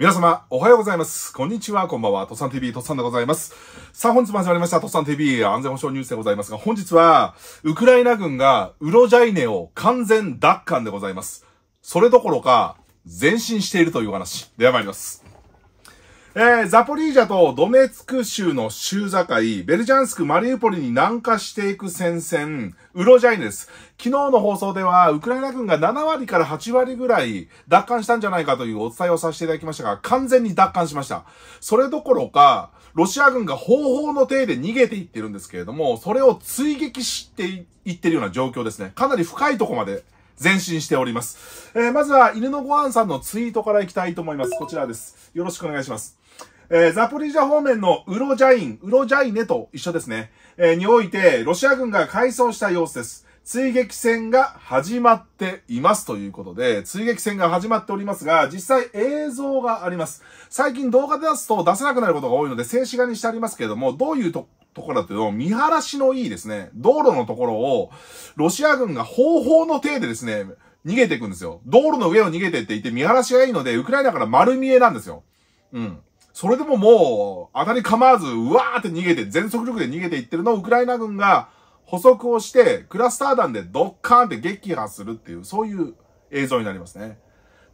皆様、おはようございます。こんにちは、こんばんは。とさん TV、とさんでございます。さあ、本日も始まりました、とさん TV 安全保障ニュースでございますが、本日は、ウクライナ軍が、ウロジャイネを完全奪還でございます。それどころか、前進しているという話。では参ります。えー、ザポリージャとドネツク州の州境、ベルジャンスク、マリウポリに南下していく戦線、ウロジャインです。昨日の放送では、ウクライナ軍が7割から8割ぐらい奪還したんじゃないかというお伝えをさせていただきましたが、完全に奪還しました。それどころか、ロシア軍が方法の体で逃げていってるんですけれども、それを追撃していってるような状況ですね。かなり深いとこまで前進しております。えー、まずは犬のご飯さんのツイートからいきたいと思います。こちらです。よろしくお願いします。えー、ザポリージャ方面のウロジャイン、ウロジャイネと一緒ですね、えー、において、ロシア軍が改装した様子です。追撃戦が始まっていますということで、追撃戦が始まっておりますが、実際映像があります。最近動画で出すと出せなくなることが多いので、静止画にしてありますけれども、どういうと、ところだというの見晴らしのいいですね、道路のところを、ロシア軍が方法の体でですね、逃げていくんですよ。道路の上を逃げてっていて、見晴らしがいいので、ウクライナから丸見えなんですよ。うん。それでももう、当たり構わず、うわーって逃げて、全速力で逃げていってるのをウクライナ軍が補足をして、クラスター弾でドッカーンって撃破するっていう、そういう映像になりますね。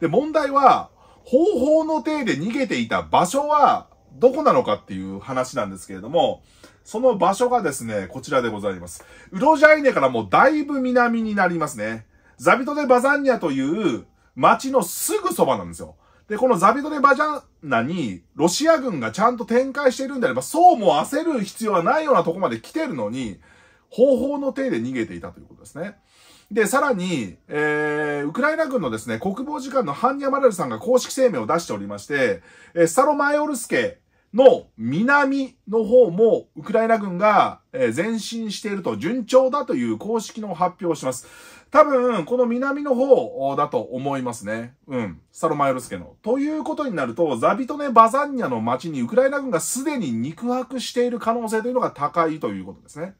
で、問題は、方法の体で逃げていた場所は、どこなのかっていう話なんですけれども、その場所がですね、こちらでございます。ウロジャイネからもうだいぶ南になりますね。ザビトデ・バザンニャという街のすぐそばなんですよ。で、このザビドレバジャンナに、ロシア軍がちゃんと展開しているんであれば、そうも焦る必要はないようなとこまで来てるのに、方法の手で逃げていたということですね。で、さらに、えー、ウクライナ軍のですね、国防次官のハンニャマレルさんが公式声明を出しておりまして、えー、サロマイオルスケの南の方も、ウクライナ軍が、えー、前進していると順調だという公式の発表をします。多分、この南の方だと思いますね。うん。サロマヨルスケの。ということになると、ザビトネ・バザンニャの町にウクライナ軍がすでに肉薄している可能性というのが高いということですね。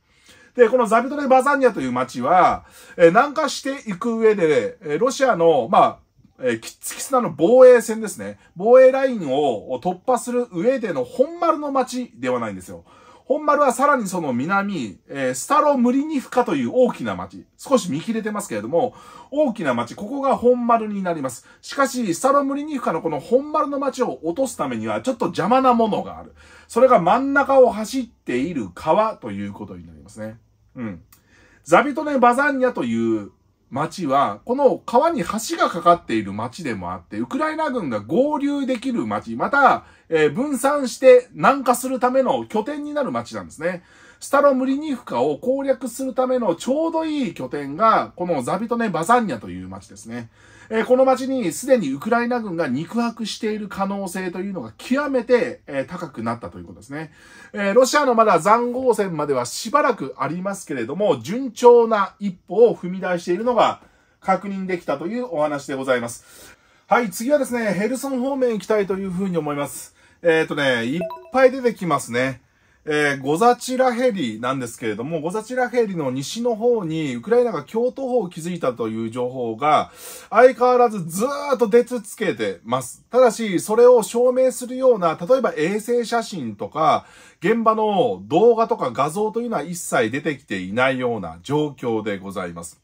で、このザビトネ・バザンニャという町は、え南下していく上で、えロシアの、まあ、えキッツキツナの防衛戦ですね。防衛ラインを突破する上での本丸の町ではないんですよ。本丸はさらにその南、えー、スタロムリニフカという大きな町。少し見切れてますけれども、大きな町、ここが本丸になります。しかし、スタロムリニフカのこの本丸の町を落とすためには、ちょっと邪魔なものがある。それが真ん中を走っている川ということになりますね。うん。ザビトネ・バザンニャという町は、この川に橋がかかっている町でもあって、ウクライナ軍が合流できる町、また、えー、分散して南下するための拠点になる町なんですね。スタロムリニフカを攻略するためのちょうどいい拠点が、このザビトネ・バザンニャという町ですね。えー、この町にすでにウクライナ軍が肉薄している可能性というのが極めて、えー、高くなったということですね、えー、ロシアのまだ残酷戦まではしばらくありますけれども、順調な一歩を踏み出しているのが確認できたというお話でございます。はい、次はですね、ヘルソン方面行きたいというふうに思います。えっ、とね、いっぱい出てきますね。えー、ゴザチラヘリなんですけれども、ゴザチラヘリの西の方に、ウクライナが京都方を築いたという情報が、相変わらずずーっと出続けてます。ただし、それを証明するような、例えば衛星写真とか、現場の動画とか画像というのは一切出てきていないような状況でございます。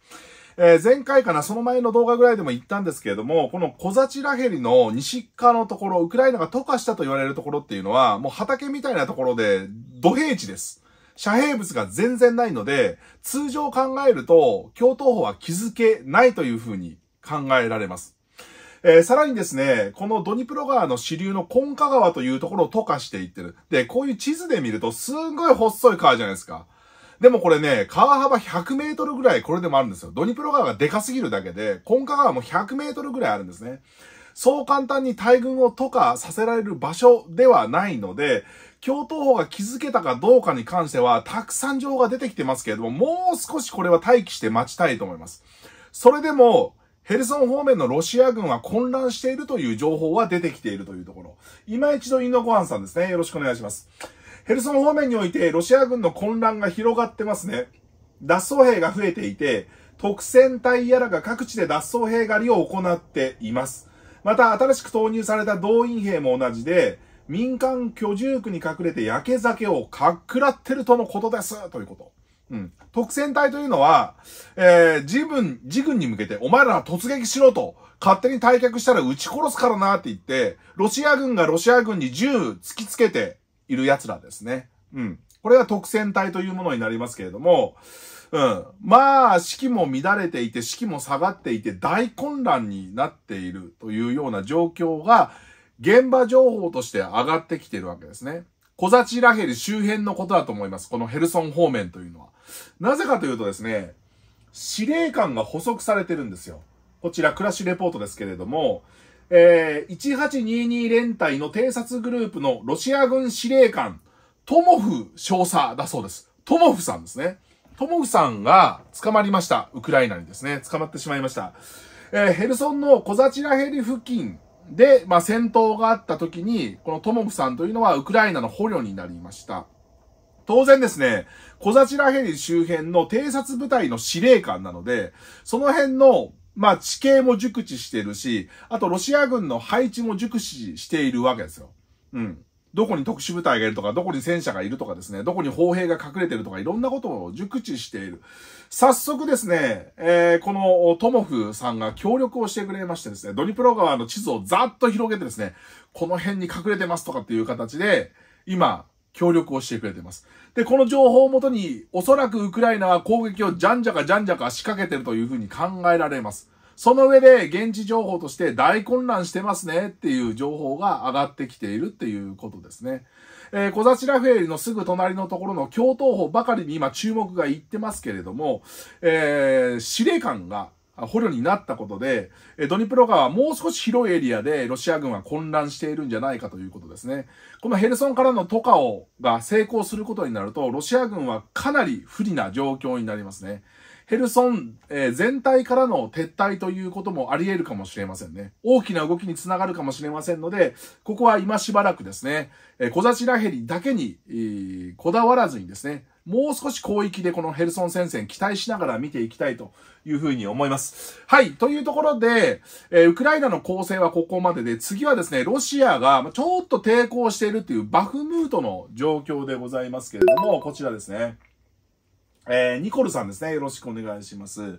えー、前回かな、その前の動画ぐらいでも言ったんですけれども、この小ザチラヘリの西側のところ、ウクライナが溶かしたと言われるところっていうのは、もう畑みたいなところで、土平地です。遮蔽物が全然ないので、通常考えると、京都法は気づけないというふうに考えられます。えー、さらにですね、このドニプロ川の支流のコンカ川というところを溶かしていってる。で、こういう地図で見ると、すんごい細い川じゃないですか。でもこれね、川幅100メートルぐらいこれでもあるんですよ。ドニプロ川がでかすぎるだけで、コンカ川も100メートルぐらいあるんですね。そう簡単に大軍を渡河させられる場所ではないので、京都法が築けたかどうかに関しては、たくさん情報が出てきてますけれども、もう少しこれは待機して待ちたいと思います。それでも、ヘルソン方面のロシア軍は混乱しているという情報は出てきているというところ。今一度インドご飯さんですね。よろしくお願いします。ヘルソン方面においてロシア軍の混乱が広がってますね。脱走兵が増えていて、特戦隊やらが各地で脱走兵狩りを行っています。また、新しく投入された動員兵も同じで、民間居住区に隠れて焼け酒をかっくらってるとのことです、ということ。うん。特戦隊というのは、えー、自分、自軍に向けて、お前ら突撃しろと、勝手に退却したら撃ち殺すからなって言って、ロシア軍がロシア軍に銃突きつけて、いる奴らですね。うん。これが特選隊というものになりますけれども、うん。まあ、士気も乱れていて、士気も下がっていて、大混乱になっているというような状況が、現場情報として上がってきているわけですね。小ザチラヘリ周辺のことだと思います。このヘルソン方面というのは。なぜかというとですね、司令官が捕捉されてるんですよ。こちら、クラッシュレポートですけれども、えー、1822連隊の偵察グループのロシア軍司令官、トモフ少佐だそうです。トモフさんですね。トモフさんが捕まりました。ウクライナにですね、捕まってしまいました。えー、ヘルソンのコザチラヘリ付近で、まあ、戦闘があった時に、このトモフさんというのはウクライナの捕虜になりました。当然ですね、コザチラヘリ周辺の偵察部隊の司令官なので、その辺のまあ地形も熟知してるし、あとロシア軍の配置も熟知しているわけですよ。うん。どこに特殊部隊がいるとか、どこに戦車がいるとかですね、どこに砲兵が隠れてるとか、いろんなことを熟知している。早速ですね、えー、このトモフさんが協力をしてくれましてですね、ドニプロ川の地図をざっと広げてですね、この辺に隠れてますとかっていう形で、今、協力をしてくれてます。で、この情報をもとに、おそらくウクライナは攻撃をじゃんじゃかじゃんじゃか仕掛けてるというふうに考えられます。その上で、現地情報として大混乱してますねっていう情報が上がってきているっていうことですね。えー、コザラフェリのすぐ隣のところの共闘法ばかりに今注目がいってますけれども、えー、司令官が捕虜になったことで、ドニプロ川はもう少し広いエリアでロシア軍は混乱しているんじゃないかということですね。このヘルソンからのトカオが成功することになると、ロシア軍はかなり不利な状況になりますね。ヘルソン、え全体からの撤退ということもあり得るかもしれませんね。大きな動きにつながるかもしれませんので、ここは今しばらくですね、え小ザチラヘリだけに、こだわらずにですね、もう少し広域でこのヘルソン戦線期待しながら見ていきたいというふうに思います。はい。というところで、えー、ウクライナの攻勢はここまでで、次はですね、ロシアがちょっと抵抗しているというバフムートの状況でございますけれども、こちらですね。えー、ニコルさんですね。よろしくお願いします。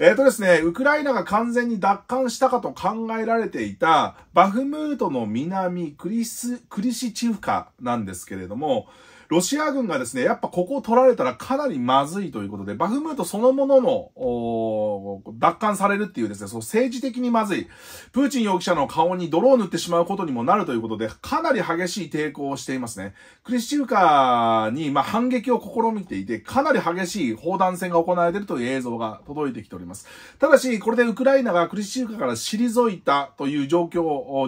えっ、ー、とですね、ウクライナが完全に奪還したかと考えられていたバフムートの南クリス、クリシチフカなんですけれども、ロシア軍がですね、やっぱここを取られたらかなりまずいということで、バフムートそのものも、奪還されるっていうですね、その政治的にまずい、プーチン容疑者の顔に泥を塗ってしまうことにもなるということで、かなり激しい抵抗をしていますね。クリスチューカーに、まあ、反撃を試みていて、かなり激しい砲弾戦が行われているという映像が届いてきております。ただし、これでウクライナがクリスチューカーから退いたという状況、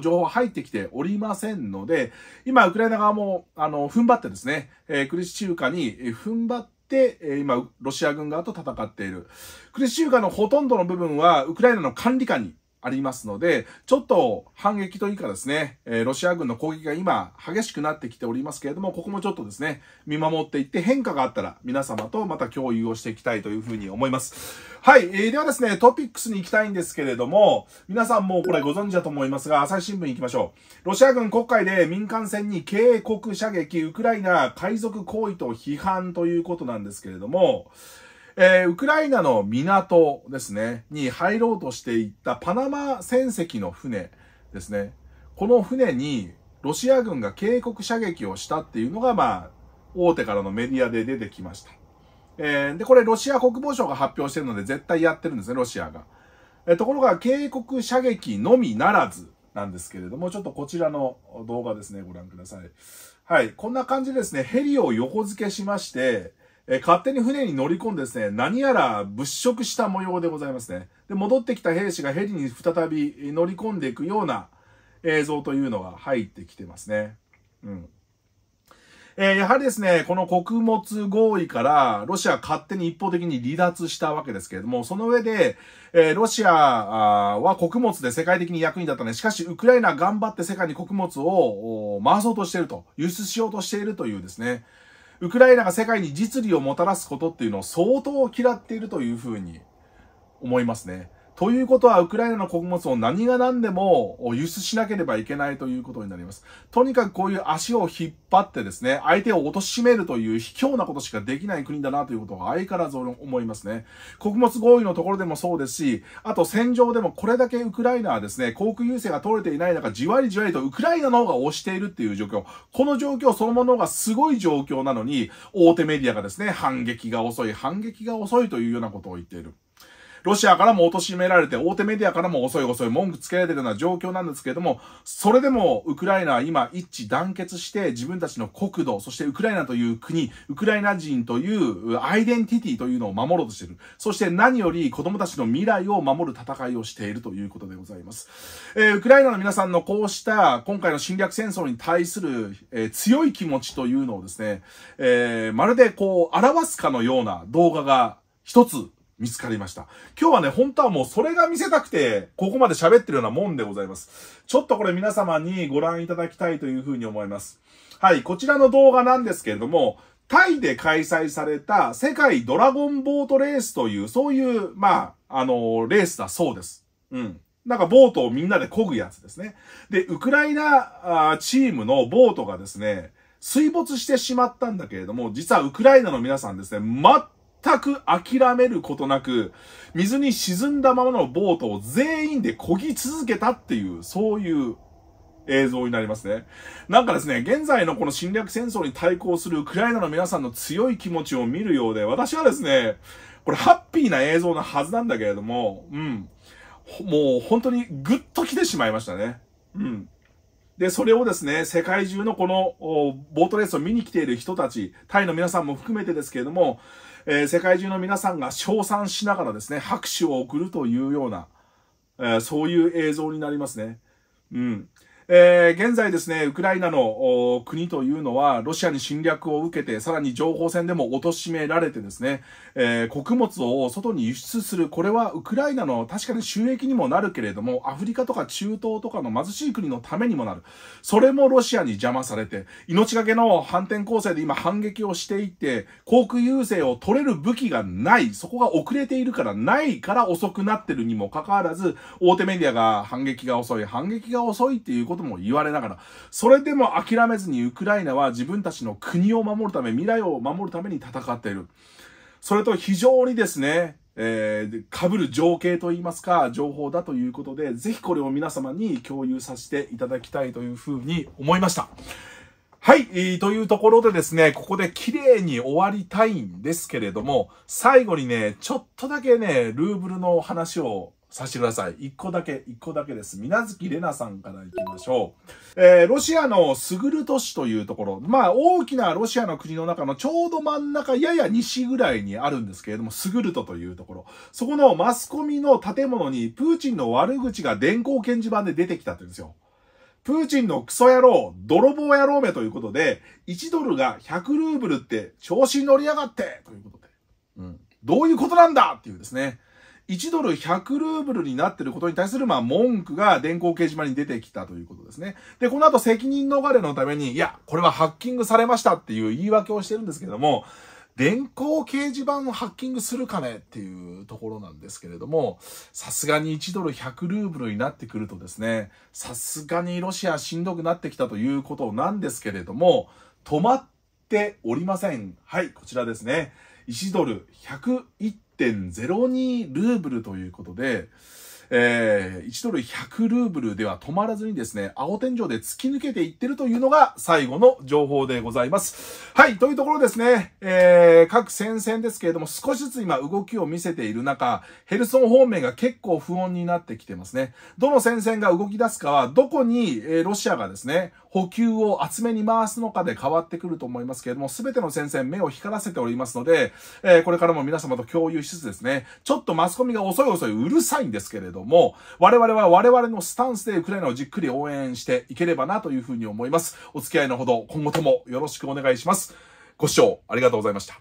情報は入ってきておりませんので、今、ウクライナ側も、あの、踏ん張ってですね、えー、クリスチューカに踏ん張って、えー、今、ロシア軍側と戦っている。クリスチューカのほとんどの部分は、ウクライナの管理下にありますので、ちょっと反撃というかですね、えロシア軍の攻撃が今激しくなってきておりますけれども、ここもちょっとですね、見守っていって変化があったら皆様とまた共有をしていきたいというふうに思います。はい、えー、ではですね、トピックスに行きたいんですけれども、皆さんもこれご存知だと思いますが、朝日新聞行きましょう。ロシア軍国会で民間船に警告射撃、ウクライナ海賊行為と批判ということなんですけれども、えー、ウクライナの港ですね、に入ろうとしていったパナマ船籍の船ですね。この船にロシア軍が警告射撃をしたっていうのが、まあ、大手からのメディアで出てきました。えー、で、これロシア国防省が発表してるので絶対やってるんですね、ロシアが。えー、ところが、警告射撃のみならずなんですけれども、ちょっとこちらの動画ですね、ご覧ください。はい、こんな感じでですね、ヘリを横付けしまして、え勝手に船に乗り込んでですね、何やら物色した模様でございますね。で、戻ってきた兵士がヘリに再び乗り込んでいくような映像というのが入ってきてますね。うん。えー、やはりですね、この穀物合意から、ロシア勝手に一方的に離脱したわけですけれども、その上で、えー、ロシアは穀物で世界的に役に立ったね。しかし、ウクライナ頑張って世界に穀物を回そうとしていると、輸出しようとしているというですね、ウクライナが世界に実利をもたらすことっていうのを相当嫌っているというふうに思いますね。ということは、ウクライナの穀物を何が何でも輸出しなければいけないということになります。とにかくこういう足を引っ張ってですね、相手を貶としめるという卑怯なことしかできない国だなということを相変わらず思いますね。穀物合意のところでもそうですし、あと戦場でもこれだけウクライナはですね、航空優勢が取れていない中、じわりじわりとウクライナの方が押しているっていう状況。この状況そのものがすごい状況なのに、大手メディアがですね、反撃が遅い、反撃が遅いというようなことを言っている。ロシアからも貶められて、大手メディアからも遅い遅い文句つけられてるような状況なんですけれども、それでもウクライナは今一致団結して自分たちの国土、そしてウクライナという国、ウクライナ人というアイデンティティというのを守ろうとしている。そして何より子供たちの未来を守る戦いをしているということでございます。えー、ウクライナの皆さんのこうした今回の侵略戦争に対する、えー、強い気持ちというのをですね、えー、まるでこう表すかのような動画が一つ見つかりました。今日はね、本当はもうそれが見せたくて、ここまで喋ってるようなもんでございます。ちょっとこれ皆様にご覧いただきたいというふうに思います。はい、こちらの動画なんですけれども、タイで開催された世界ドラゴンボートレースという、そういう、まあ、あのー、レースだそうです。うん。なんかボートをみんなで漕ぐやつですね。で、ウクライナチームのボートがですね、水没してしまったんだけれども、実はウクライナの皆さんですね、全く諦めることなく、水に沈んだままのボートを全員で漕ぎ続けたっていう、そういう映像になりますね。なんかですね、現在のこの侵略戦争に対抗するウクライナの皆さんの強い気持ちを見るようで、私はですね、これハッピーな映像なはずなんだけれども、うん。もう本当にグッと来てしまいましたね。うん。で、それをですね、世界中のこのボートレースを見に来ている人たち、タイの皆さんも含めてですけれども、えー、世界中の皆さんが称賛しながらですね、拍手を送るというような、えー、そういう映像になりますね。うん。えー、現在ですね、ウクライナの国というのは、ロシアに侵略を受けて、さらに情報戦でも貶められてですね、えー、穀物を外に輸出する、これはウクライナの確かに収益にもなるけれども、アフリカとか中東とかの貧しい国のためにもなる。それもロシアに邪魔されて、命がけの反転攻勢で今反撃をしていって、航空優勢を取れる武器がない、そこが遅れているからないから遅くなってるにもかかわらず、大手メディアが反撃が遅い、反撃が遅いっていうことことも言われながら、それでも諦めずにウクライナは自分たちの国を守るため、未来を守るために戦っている。それと非常にですね、えー、被る情景といいますか、情報だということで、ぜひこれを皆様に共有させていただきたいというふうに思いました。はい、えー、というところでですね、ここで綺麗に終わりたいんですけれども、最後にね、ちょっとだけね、ルーブルの話をさしてください。一個だけ、一個だけです。みなずきれなさんから行きましょう。えー、ロシアのスグル都市というところ、まあ大きなロシアの国の中のちょうど真ん中、やや西ぐらいにあるんですけれども、スグルトというところ。そこのマスコミの建物にプーチンの悪口が電光掲示板で出てきたって言うんですよ。プーチンのクソ野郎、泥棒野郎めということで、1ドルが100ルーブルって調子に乗りやがってということで。うん。どういうことなんだっていうですね。1ドル100ルーブルになってることに対する、まあ、文句が電光掲示板に出てきたということですね。で、この後責任逃れのために、いや、これはハッキングされましたっていう言い訳をしてるんですけども、電光掲示板をハッキングするかねっていうところなんですけれども、さすがに1ドル100ルーブルになってくるとですね、さすがにロシアしんどくなってきたということなんですけれども、止まっておりません。はい、こちらですね。1ドル101 1.02ルーブルということで、えー、1ドル100ルーブルでは止まらずにですね、青天井で突き抜けていってるというのが最後の情報でございます。はい、というところですね、えー、各戦線ですけれども、少しずつ今動きを見せている中、ヘルソン方面が結構不穏になってきてますね。どの戦線が動き出すかは、どこに、えー、ロシアがですね、補給を厚めに回すのかで変わってくると思いますけれども、すべての戦線目を光らせておりますので、えー、これからも皆様と共有しつつですね、ちょっとマスコミが遅い遅いうるさいんですけれどども、我々は我々のスタンスでウクライナをじっくり応援していければなというふうに思います。お付き合いのほど今後ともよろしくお願いします。ご視聴ありがとうございました。